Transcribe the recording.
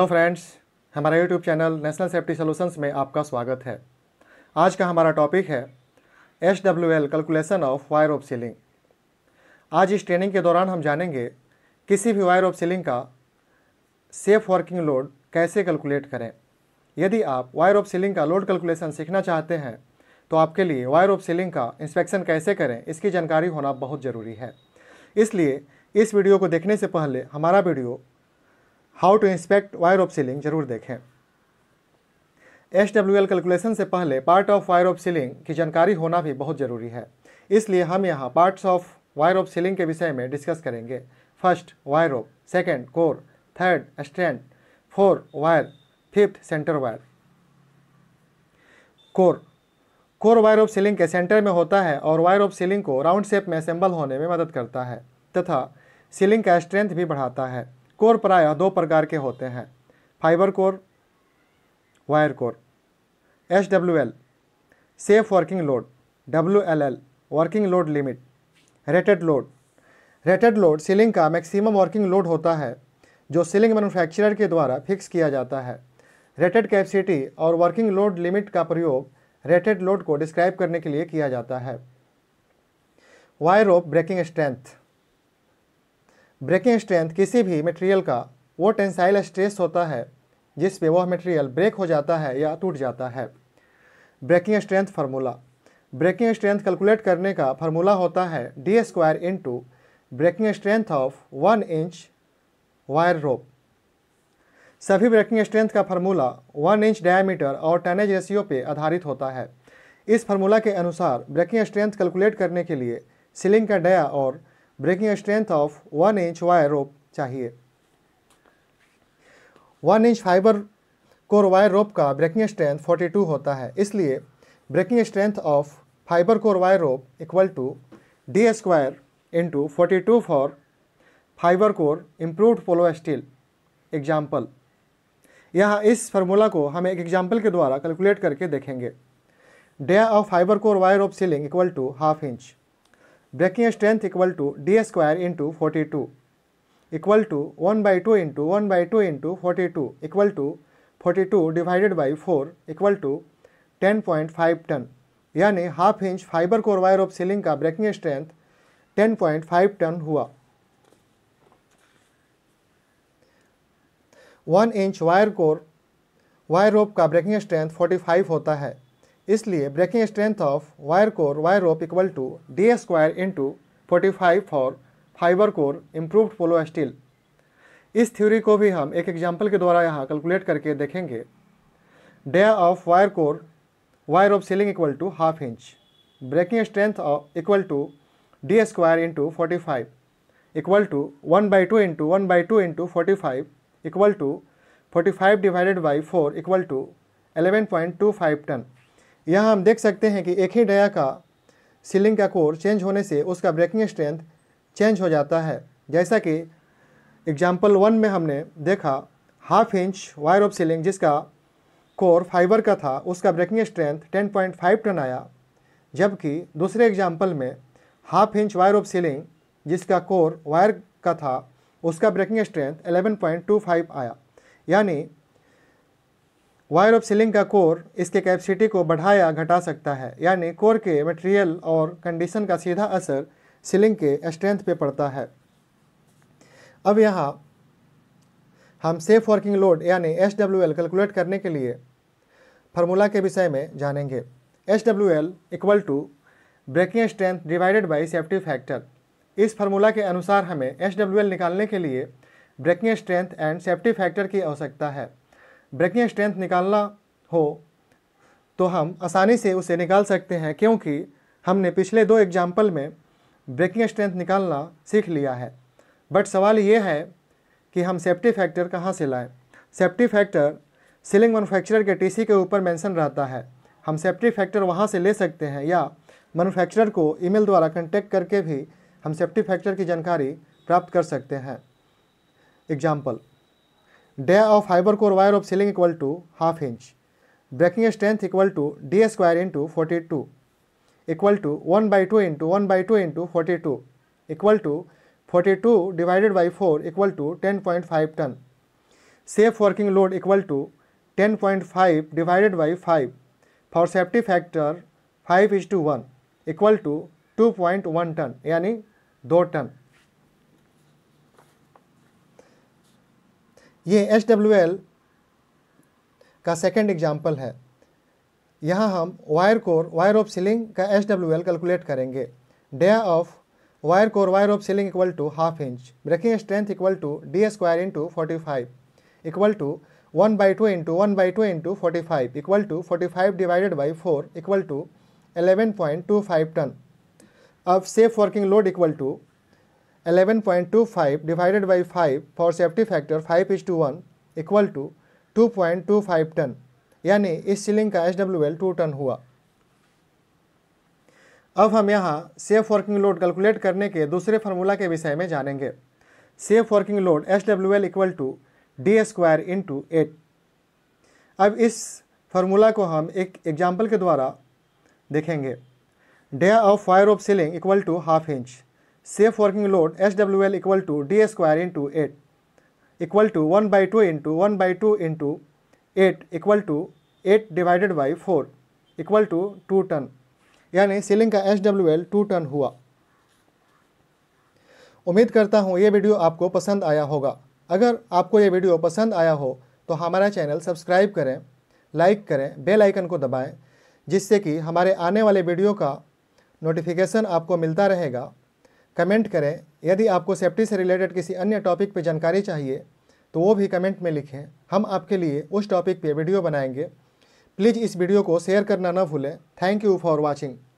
Hello तो friends हमारे YouTube channel national safety solutions में आपका स्वागत है आज का हमारा टॉपिक है S W L calculation of wire of sling आज इस ट्रेनिंग के दौरान हम जानेंगे किसी भी वायर ऑफ सीलिंग का सेफ वर्किंग लोड कैसे कैलकुलेट करें यदि आप वायर ऑफ सीलिंग का लोड कैलकुलेशन सीखना चाहते हैं तो आपके लिए वायर ऑफ सीलिंग का इंस्पेक्शन कैसे करें इसकी जानकारी होना बहुत ज़रूरी है इसलिए इस वीडियो को देखने से पहले हमारा video how to inspect wire of sling जरूर देखें एस डब्ल्यू एल कैलकुलेशन से पहले part of wire of sling की जानकारी होना भी बहुत ज़रूरी है इसलिए हम यहाँ parts of wire of sling के विषय में डिस्कस करेंगे first wire of second core third strand four wire fifth centre wire core core wire of sling के सेंटर में होता है और वायर ऑफ सीलिंग को राउंड शेप में असेंबल होने में मदद करता है तथा सीलिंग का स्ट्रेंथ भी बढ़ाता है कोर प्रायः दो प्रकार के होते हैं fibre core wire core S W L safe working load W L L working load limit rated load rated load sling का मैक्सिमम वर्किंग लोड होता है जो सीलिंग मैनुफैक्चरर के द्वारा फिक्स किया जाता है रेटेड कैपेसिटी और वर्किंग लोड लिमिट का प्रयोग रेटेड लोड को डिस्क्राइब करने के लिए किया जाता है wire of breaking strength breaking strength किसी भी मटेरियल का वो टेंसाइल स्ट्रेस होता है जिस पे वह मटेरियल ब्रेक हो जाता है या टूट जाता है breaking strength formula breaking strength calculate करने का फार्मूला होता है D square into breaking strength of one inch wire rope सभी ब्रेकिंग स्ट्रेंथ का फार्मूला वन इंच डायामीटर और टनेज रेशियो पे आधारित होता है इस फार्मूला के अनुसार ब्रेकिंग स्ट्रेंथ कैलकुलेट करने के लिए सीलिंग का डया और breaking strength of one inch wire rope चाहिए one inch fibre core wire rope का ब्रेकिंग स्ट्रेंथ 42 होता है इसलिए breaking strength of fibre core wire rope equal to D square into forty two for fibre core improved plow steel example यहाँ इस formula को हम एक एग्जाम्पल के द्वारा कैलकुलेट करके देखेंगे dia of fibre core wire of sling equal to half inch breaking strength equal to d square into 42 equal to 1 by 2 into 1 by 2 into 42 equal to 42 divided by 4 equal to 10.5 ton यानी half inch fibre core wire of sling का breaking strength 10.5 ton हुआ one inch wire core wire rope का breaking strength 45 होता है इसलिए breaking strength of wire core wire rope equal to D square into forty five for fibre core improved plow steel इस theory को भी हम एक एग्जाम्पल के द्वारा यहाँ कैलकुलेट करके देखेंगे dia of wire core wire of sling equal to half inch breaking strength equal to D square into forty five equal to one by two into one by two into forty five equal to forty five divided by four equal to eleven point two five ton यहाँ हम देख सकते हैं कि एक ही डया का ceiling का core change होने से उसका ब्रेकिंग स्ट्रेंथ चेंज हो जाता है जैसा कि एग्जाम्पल वन में हमने देखा half inch wire of sling जिसका कोर फाइबर का था उसका ब्रेकिंग स्ट्रेंथ 10.5 टन आया जबकि दूसरे एग्जाम्पल में half inch wire of sling जिसका कोर वायर का था उसका ब्रेकिंग स्ट्रेंथ 11.25 आया यानी वायर ऑफ सीलिंग का कोर इसके कैपेसिटी को बढ़ाया घटा सकता है यानी कोर के मटेरियल और कंडीशन का सीधा असर सीलिंग के स्ट्रेंथ पे पड़ता है अब यहाँ हम सेफ वर्किंग लोड यानी एस डब्ल्यू एल कैलकुलेट करने के लिए फार्मूला के विषय में जानेंगे S W L equal to breaking strength divided by safety factor इस फार्मूला के अनुसार हमें एस डब्ल्यू एल निकालने के लिए breaking strength and safety factor की आवश्यकता है ब्रेकिंग स्ट्रेंथ निकालना हो तो हम आसानी से उसे निकाल सकते हैं क्योंकि हमने पिछले दो एग्जाम्पल में ब्रेकिंग स्ट्रेंथ निकालना सीख लिया है बट सवाल ये है कि हम सेफ्टी फैक्टर कहाँ से लाएँ सेफ्टी फैक्टर सीलिंग मैनुफैक्चरर के टीसी के ऊपर मेंशन रहता है हम सेफ्टी फैक्टर वहाँ से ले सकते हैं या मैनुफैक्चरर को ईमेल द्वारा कंटेक्ट करके भी हम सेफ्टी फैक्टर की जानकारी प्राप्त कर सकते हैं example Dia of fiber core wire of ceiling equal to half inch. Breaking strength equal to D square into 42 equal to 1 by 2 into 1 by 2 into 42 equal to 42 divided by 4 equal to 10.5 ton. Safe working load equal to 10.5 divided by 5 for safety factor 5 is to 1 equal to 2.1 ton यानी 2 ton. ये H W L का second example है यहाँ हम wire core wire of sling का H W L calculate करेंगे dia of wire core wire of sling equal to half inch breaking strength equal to D square into forty five equal to one by two into one by two into forty five equal to forty five divided by four equal to eleven point two five ton अब safe working load equal to five divided by five for safety factor five is to one equal to five ton यानी इस sling का H W L two ton हुआ अब हम यहाँ safe working load calculate करने के दूसरे फार्मूला के विषय में जानेंगे safe working load H W L equal to D square into eight अब इस फार्मूला को हम एक एग्जाम्पल के द्वारा देखेंगे dia of wire of sling equal to half inch safe working load SWL equal to D square into 8 equal to 1 by 2 into 1 by 2 into 8 equal to 8 divided by 4 equal to two ton यानी sling का H W L two ton हुआ उम्मीद करता हूँ ये video आपको पसंद आया होगा अगर आपको ये वीडियो पसंद आया हो तो हमारा चैनल सब्सक्राइब करें लाइक करें बेल आइकन को दबाएं जिससे कि हमारे आने वाले वीडियो का नोटिफिकेशन आपको मिलता रहेगा कमेंट करें यदि आपको सेफ्टी से रिलेटेड किसी अन्य टॉपिक पर जानकारी चाहिए तो वो भी कमेंट में लिखें हम आपके लिए उस टॉपिक पर वीडियो बनाएंगे प्लीज़ इस वीडियो को शेयर करना न भूलें थैंक यू फॉर वॉचिंग